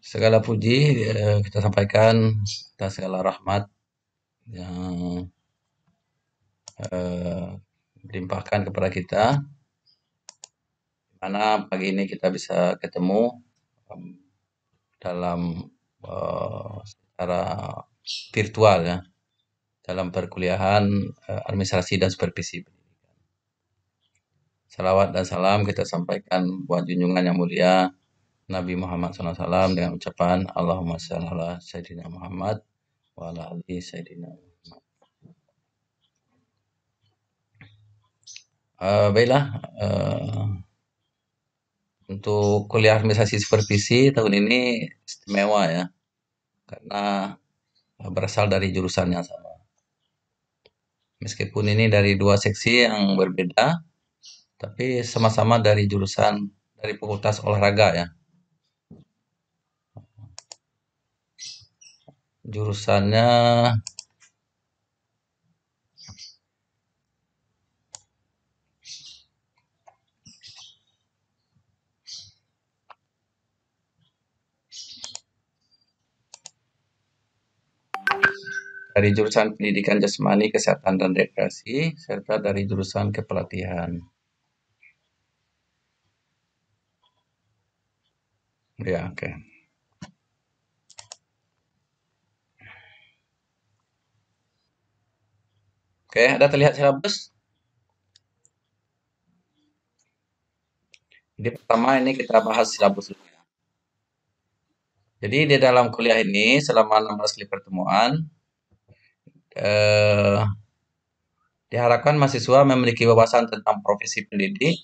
Segala puji eh, kita sampaikan atas segala rahmat yang eh, dilimpahkan kepada kita. Mana pagi ini kita bisa ketemu dalam uh, secara virtual ya, dalam perkuliahan eh, administrasi dan supervisi pendidikan. Salawat dan salam kita sampaikan buat junjungan yang mulia Nabi Muhammad SAW dengan ucapan Allahumma salli Sayyidina Muhammad wa ala ali Sayyidina Muhammad. Uh, baiklah, uh, untuk kuliah administrasi supervisi tahun ini istimewa ya, karena berasal dari jurusan yang sama. Meskipun ini dari dua seksi yang berbeda, tapi sama-sama dari jurusan dari fakultas olahraga ya jurusannya dari jurusan pendidikan jasmani, kesehatan dan rekreasi, serta dari jurusan kepelatihan. Ya, oke. Okay. Oke, ada terlihat silabus? Jadi pertama ini kita bahas silabus dulu ya. Jadi di dalam kuliah ini selama 16 kali pertemuan eh, diharapkan mahasiswa memiliki wawasan tentang profesi pendidik,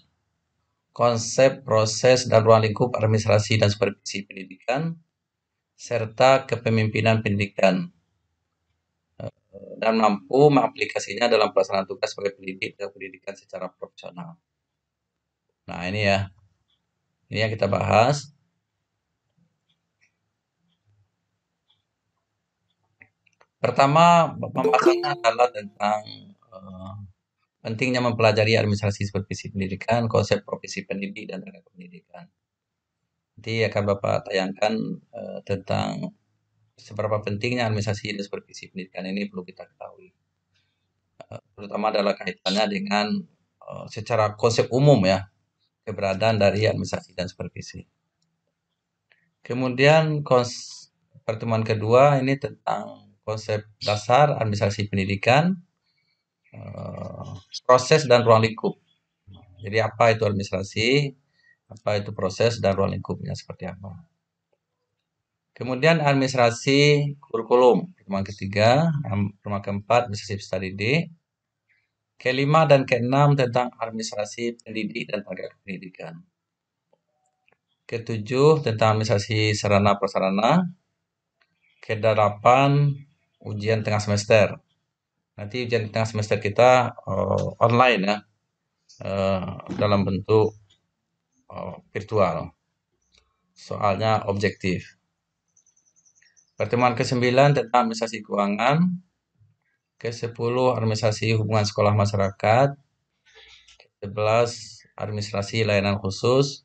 konsep, proses, dan ruang lingkup administrasi dan supervisi pendidikan, serta kepemimpinan pendidikan dan mampu mengaplikasinya dalam pelaksanaan tugas sebagai pendidik dan pendidikan secara profesional. Nah, ini ya. Ini yang kita bahas. Pertama, pembahasannya adalah tentang uh, pentingnya mempelajari administrasi supervisi pendidikan, konsep profesi pendidik, dan tenaga pendidikan. Nanti akan Bapak tayangkan uh, tentang seberapa pentingnya administrasi dan supervisi pendidikan ini perlu kita ketahui. Eh, terutama adalah kaitannya dengan eh, secara konsep umum ya, keberadaan dari administrasi dan supervisi. Kemudian pertemuan kedua ini tentang konsep dasar administrasi pendidikan, eh, proses dan ruang lingkup. Jadi apa itu administrasi, apa itu proses dan ruang lingkupnya seperti apa. Kemudian administrasi kurikulum, pertemuan ketiga, pertemuan keempat, administrasi study day. Kelima dan keenam tentang administrasi pendidik dan tenaga pendidikan. Ketujuh tentang administrasi sarana prasarana. Kedelapan ujian tengah semester. Nanti ujian tengah semester kita uh, online ya, uh, dalam bentuk uh, virtual. Soalnya objektif. Pertemuan ke-9 tentang administrasi keuangan, ke-10 administrasi hubungan sekolah masyarakat, ke-11 administrasi layanan khusus,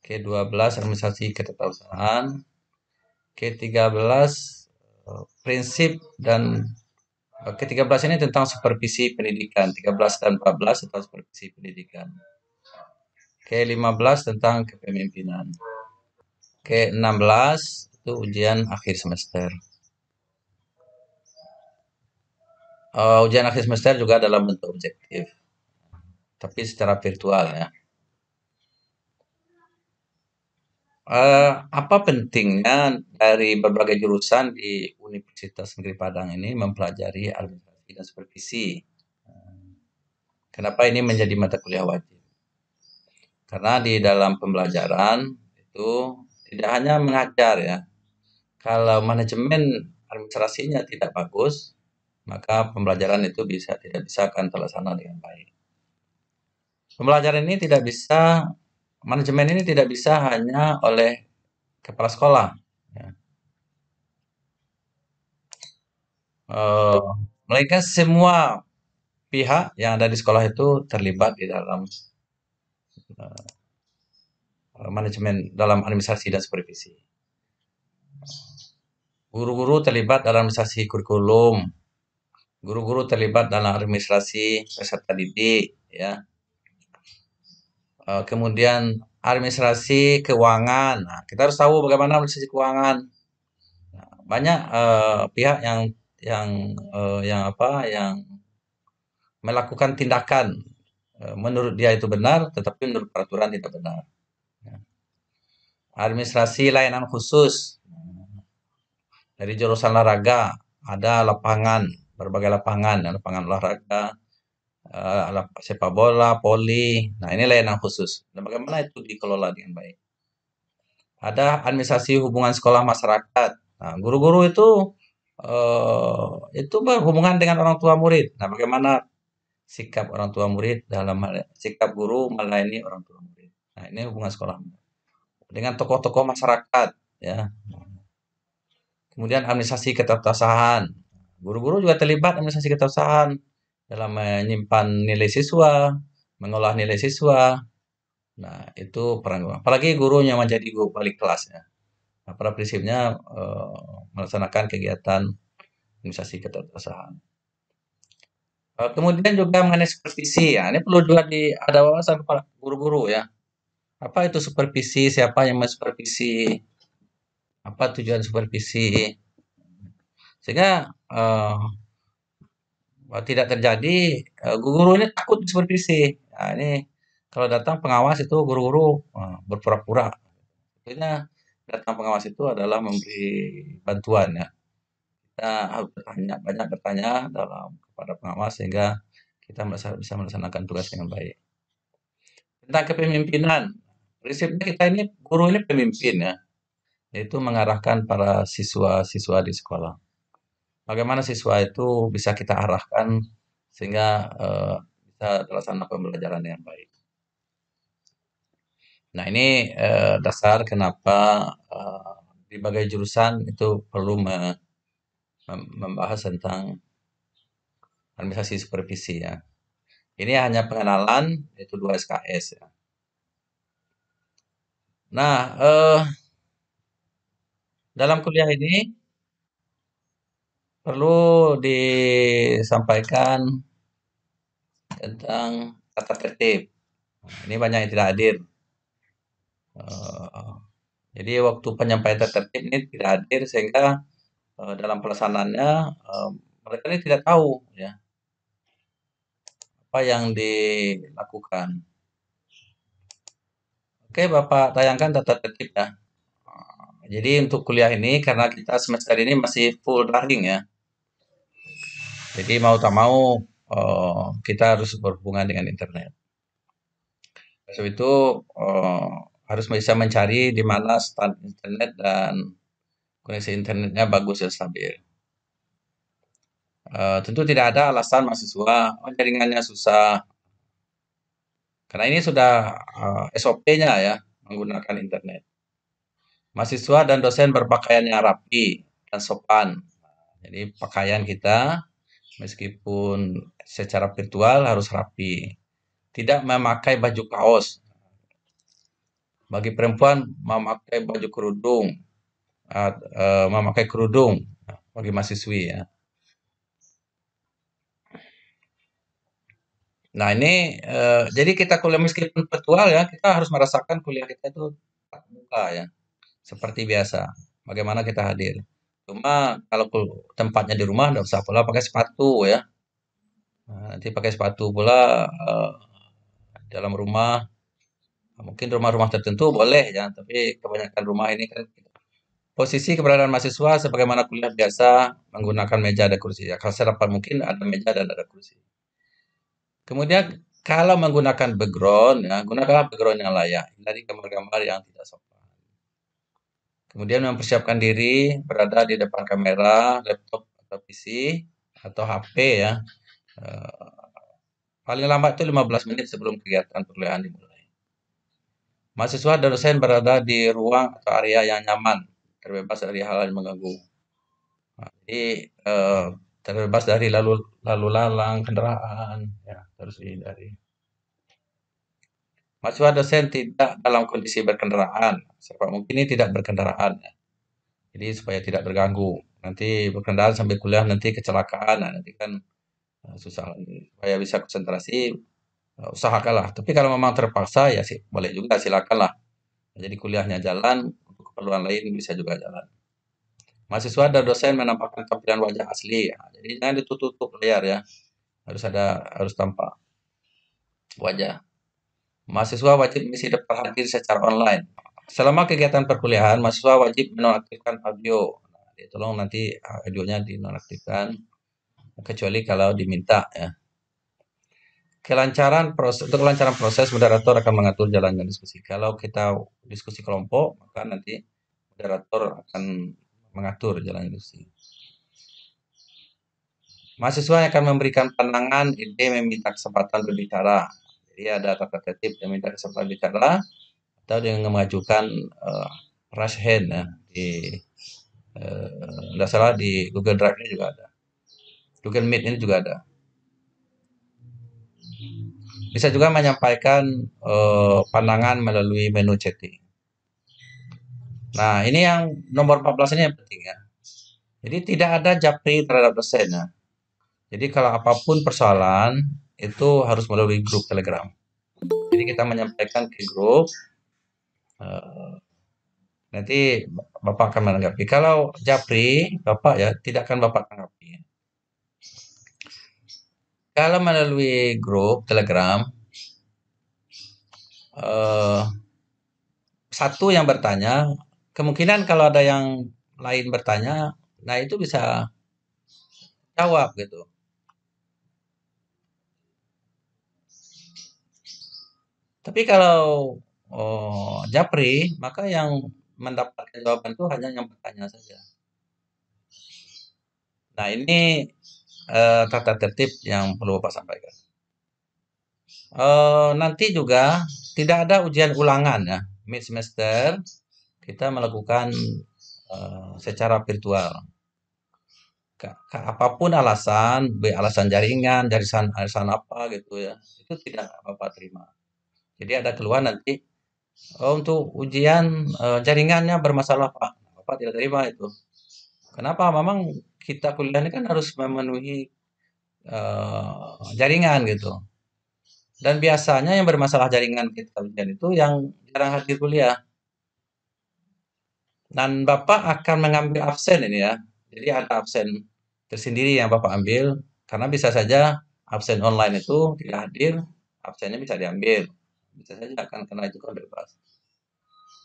ke-12 administrasi ketetapusaan, ke-13 eh, prinsip dan eh, ke-13 ini tentang supervisi pendidikan, 13 dan 14 tentang supervisi pendidikan. Ke-15 tentang kepemimpinan. Ke-16 itu ujian akhir semester. Uh, ujian akhir semester juga dalam bentuk objektif, tapi secara virtual ya. Uh, apa pentingnya dari berbagai jurusan di Universitas Negeri Padang ini mempelajari arbitrasi dan supervisi? Kenapa ini menjadi mata kuliah wajib? Karena di dalam pembelajaran itu tidak hanya mengajar ya, kalau manajemen administrasinya tidak bagus, maka pembelajaran itu bisa tidak bisa akan terlaksana dengan baik. Pembelajaran ini tidak bisa, manajemen ini tidak bisa hanya oleh kepala sekolah. Ya. Uh, mereka semua pihak yang ada di sekolah itu terlibat di dalam uh, manajemen dalam administrasi dan supervisi. Guru-guru terlibat dalam administrasi kurikulum. Guru-guru terlibat dalam administrasi peserta didik, ya. Eh, kemudian administrasi keuangan. Nah, kita harus tahu bagaimana administrasi keuangan. Nah, banyak uh, pihak yang yang uh, yang apa yang melakukan tindakan menurut dia itu benar, tetapi menurut peraturan tidak benar. Ya. Administrasi layanan khusus dari jurusan olahraga ada lapangan, berbagai lapangan, ya, lapangan olahraga, uh, sepak bola, poli. Nah, ini layanan khusus. Dan nah, bagaimana itu dikelola dengan baik? Ada administrasi hubungan sekolah masyarakat. Nah, guru-guru itu uh, itu berhubungan dengan orang tua murid. Nah, bagaimana sikap orang tua murid dalam sikap guru melayani orang tua murid. Nah, ini hubungan sekolah dengan tokoh-tokoh masyarakat ya. Nah, Kemudian administrasi ketertasahan, Guru-guru juga terlibat administrasi ketertasahan dalam menyimpan nilai siswa, mengolah nilai siswa. Nah, itu peran guru. Apalagi gurunya menjadi guru balik kelas ya. Nah, pada prinsipnya eh, melaksanakan kegiatan administrasi ketertasahan. Eh, kemudian juga mengenai supervisi ya. Ini perlu juga di ada wawasan para guru-guru ya. Apa itu supervisi? Siapa yang mensupervisi? apa tujuan supervisi sehingga uh, tidak terjadi uh, eh, guru ini takut supervisi nah, ini kalau datang pengawas itu guru-guru uh, berpura-pura sebetulnya datang pengawas itu adalah memberi bantuan ya kita harus bertanya banyak bertanya dalam kepada pengawas sehingga kita bisa melaksanakan tugas dengan baik tentang kepemimpinan prinsipnya kita ini guru ini pemimpin ya itu mengarahkan para siswa-siswa di sekolah. Bagaimana siswa itu bisa kita arahkan sehingga uh, bisa terlaksana pembelajaran yang baik. Nah ini uh, dasar kenapa uh, di bagai jurusan itu perlu me, membahas tentang administrasi supervisi ya. Ini hanya pengenalan itu dua SKS ya. Nah eh, dalam kuliah ini perlu disampaikan tentang tata tertib. Ini banyak yang tidak hadir. Eh, jadi waktu penyampaian tata tertib ini tidak hadir sehingga eh, dalam pelaksanaannya eh, mereka ini tidak tahu ya apa yang dilakukan. Oke, Bapak tayangkan tata tertib ya. Jadi untuk kuliah ini karena kita semester ini masih full daring ya. Jadi mau tak mau uh, kita harus berhubungan dengan internet. so itu uh, harus bisa mencari di mana stand internet dan koneksi internetnya bagus dan stabil. Uh, tentu tidak ada alasan mahasiswa oh, jaringannya susah karena ini sudah uh, SOP-nya ya menggunakan internet. Mahasiswa dan dosen berpakaian yang rapi dan sopan. Jadi pakaian kita meskipun secara virtual harus rapi. Tidak memakai baju kaos. Bagi perempuan memakai baju kerudung, eh, eh, memakai kerudung bagi mahasiswi ya. Nah ini eh, jadi kita kuliah meskipun virtual ya kita harus merasakan kuliah kita itu tak muka ya seperti biasa. Bagaimana kita hadir. Cuma kalau tempatnya di rumah, tidak usah pula pakai sepatu ya. Nah, nanti pakai sepatu pula uh, dalam rumah. Mungkin rumah-rumah tertentu boleh ya, tapi kebanyakan rumah ini kan Posisi keberadaan mahasiswa sebagaimana kuliah biasa menggunakan meja dan kursi. Ya, kalau dapat mungkin ada meja dan ada kursi. Kemudian kalau menggunakan background, ya, gunakanlah background yang layak dari gambar-gambar yang tidak sopan. Kemudian mempersiapkan diri berada di depan kamera, laptop atau PC atau HP ya. Eh, paling lambat itu 15 menit sebelum kegiatan perkuliahan dimulai. Mahasiswa dan dosen berada di ruang atau area yang nyaman, terbebas dari hal yang mengganggu. Nah, jadi eh, terbebas dari lalu lalu lalang kendaraan, ya, terus dari Mahasiswa dosen tidak dalam kondisi berkendaraan. Serba mungkin ini tidak berkendaraan. Ya. Jadi supaya tidak terganggu. Nanti berkendaraan sambil kuliah nanti kecelakaan. Nah, nanti kan eh, susah Supaya bisa konsentrasi eh, usahakanlah. Tapi kalau memang terpaksa ya sih boleh juga silakanlah. Jadi kuliahnya jalan, untuk keperluan lain bisa juga jalan. Mahasiswa dan dosen menampakkan tampilan wajah asli. Nah, jadi jangan ditutup tutup layar ya. Harus ada harus tampak wajah. Mahasiswa wajib mengisi daftar hadir secara online. Selama kegiatan perkuliahan, mahasiswa wajib menonaktifkan audio. Nah, tolong nanti ah, audionya dinonaktifkan, kecuali kalau diminta ya. Kelancaran proses, untuk kelancaran proses, moderator akan mengatur jalannya diskusi. Kalau kita diskusi kelompok, maka nanti moderator akan mengatur jalannya diskusi. Mahasiswa yang akan memberikan pandangan, ide, meminta kesempatan berbicara jadi ada tata tertib yang minta kesempatan bicara atau dengan mengajukan uh, eh, rush hand ya di uh, salah di Google Drive ini juga ada Google Meet ini juga ada bisa juga menyampaikan uh, pandangan melalui menu chatting. Nah, ini yang nomor 14 ini yang penting ya. Jadi tidak ada japri terhadap dosen ya. Jadi kalau apapun persoalan itu harus melalui grup Telegram. Jadi kita menyampaikan ke grup. Uh, nanti Bapak akan menanggapi. Kalau Japri, Bapak ya, tidak akan Bapak tanggapi. Kalau melalui grup Telegram, uh, satu yang bertanya, kemungkinan kalau ada yang lain bertanya, nah itu bisa jawab gitu. Tapi kalau oh, Japri, maka yang mendapatkan jawaban itu hanya yang bertanya saja. Nah ini eh, tata tertib yang perlu Bapak sampaikan. Uh, nanti juga tidak ada ujian ulangan ya. Mid semester kita melakukan uh, secara virtual. ke apapun alasan, alasan jaringan, jaringan alasan apa gitu ya, itu tidak apa-apa terima. Jadi ada keluhan nanti oh, untuk ujian uh, jaringannya bermasalah Pak. Bapak tidak terima itu. Kenapa? Memang kita kuliah ini kan harus memenuhi uh, jaringan gitu. Dan biasanya yang bermasalah jaringan kita ujian itu yang jarang hadir kuliah. Dan Bapak akan mengambil absen ini ya. Jadi ada absen tersendiri yang Bapak ambil karena bisa saja absen online itu tidak hadir, absennya bisa diambil bisa saja akan kena juga bebas.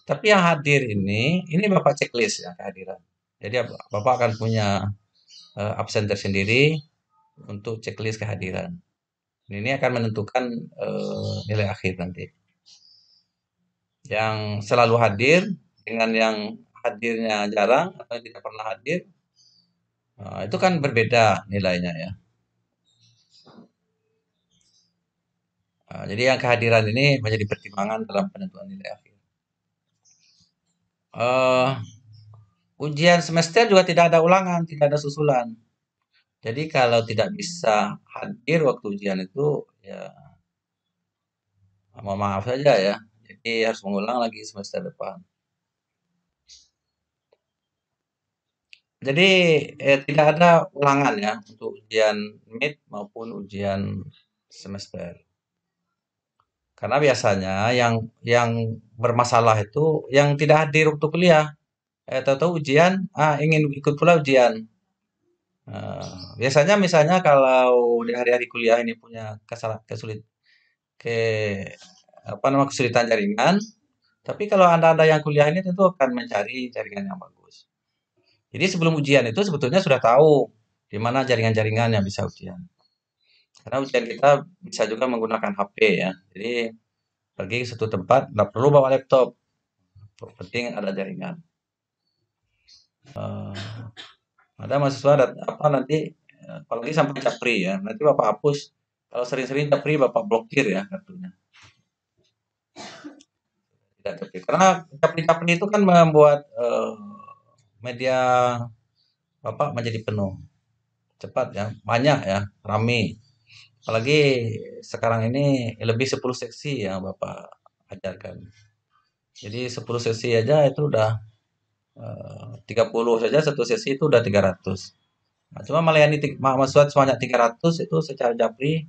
Tapi yang hadir ini, ini Bapak checklist ya kehadiran. Jadi Bapak akan punya uh, absen tersendiri untuk checklist kehadiran. Ini akan menentukan uh, nilai akhir nanti. Yang selalu hadir dengan yang hadirnya jarang atau tidak pernah hadir, uh, itu kan berbeda nilainya ya. Nah, jadi yang kehadiran ini menjadi pertimbangan dalam penentuan nilai akhir. Uh, ujian semester juga tidak ada ulangan, tidak ada susulan. Jadi kalau tidak bisa hadir waktu ujian itu, ya mohon maaf saja ya. Jadi harus mengulang lagi semester depan. Jadi eh, tidak ada ulangan ya untuk ujian mid maupun ujian semester. Karena biasanya yang yang bermasalah itu yang tidak hadir waktu kuliah. Eh, ujian, ah ingin ikut pula ujian. Uh, biasanya misalnya kalau di hari-hari kuliah ini punya kesalahan kesulit ke apa nama kesulitan jaringan, tapi kalau anda-anda yang kuliah ini tentu akan mencari jaringan yang bagus. Jadi sebelum ujian itu sebetulnya sudah tahu di mana jaringan-jaringan yang bisa ujian. Karena ujian kita bisa juga menggunakan HP ya. Jadi pergi ke satu tempat nggak perlu bawa laptop. Penting ada jaringan. Uh, ada mahasiswa dat apa nanti apalagi sampai capri ya. Nanti bapak hapus. Kalau sering-sering capri bapak blokir ya kartunya. Tidak capri. Karena capri-capri itu kan membuat uh, media bapak menjadi penuh cepat ya banyak ya rame Apalagi sekarang ini lebih 10 seksi yang Bapak ajarkan. Jadi 10 sesi aja itu udah eh, tiga 30 saja satu sesi itu udah 300. Nah, cuma melayani mahasiswa sebanyak 300 itu secara japri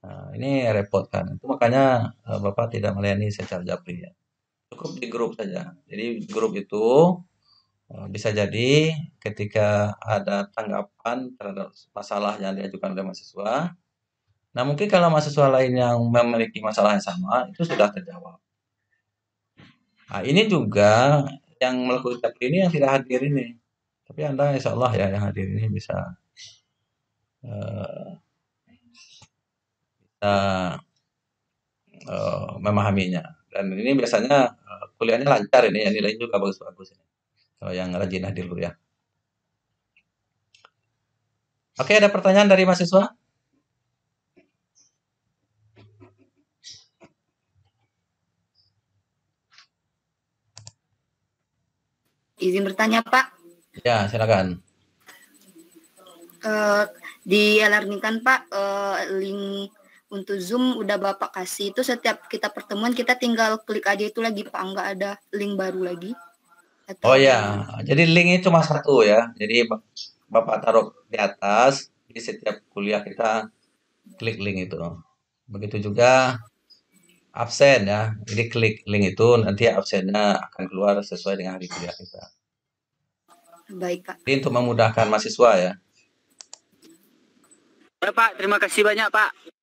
Nah, ini repot kan. Itu makanya eh, Bapak tidak melayani secara japri ya. Cukup di grup saja. Jadi grup itu eh, bisa jadi ketika ada tanggapan terhadap masalah yang diajukan oleh mahasiswa, Nah, mungkin kalau mahasiswa lain yang memiliki masalah yang sama itu sudah terjawab. Nah, ini juga yang melakukan tapi ini yang tidak hadir ini. Tapi Anda insya Allah ya yang hadir ini bisa uh, bisa uh, memahaminya. Dan ini biasanya uh, kuliahnya lancar ini, yang nilainya juga bagus-bagus Kalau yang rajin hadir dulu ya. Oke, ada pertanyaan dari mahasiswa? Izin bertanya, Pak. Ya, silakan. Uh, di learning kan Pak uh, link untuk Zoom udah Bapak kasih itu setiap kita pertemuan kita tinggal klik aja itu lagi Pak nggak ada link baru lagi. Atau oh ya, jadi linknya cuma satu ya. Jadi Bapak taruh di atas di setiap kuliah kita klik link itu. Begitu juga absen ya. Jadi klik link itu nanti absennya akan keluar sesuai dengan hari kuliah kita. Baik, Pak. Jadi untuk memudahkan mahasiswa ya. Ya, Pak. Terima kasih banyak, Pak.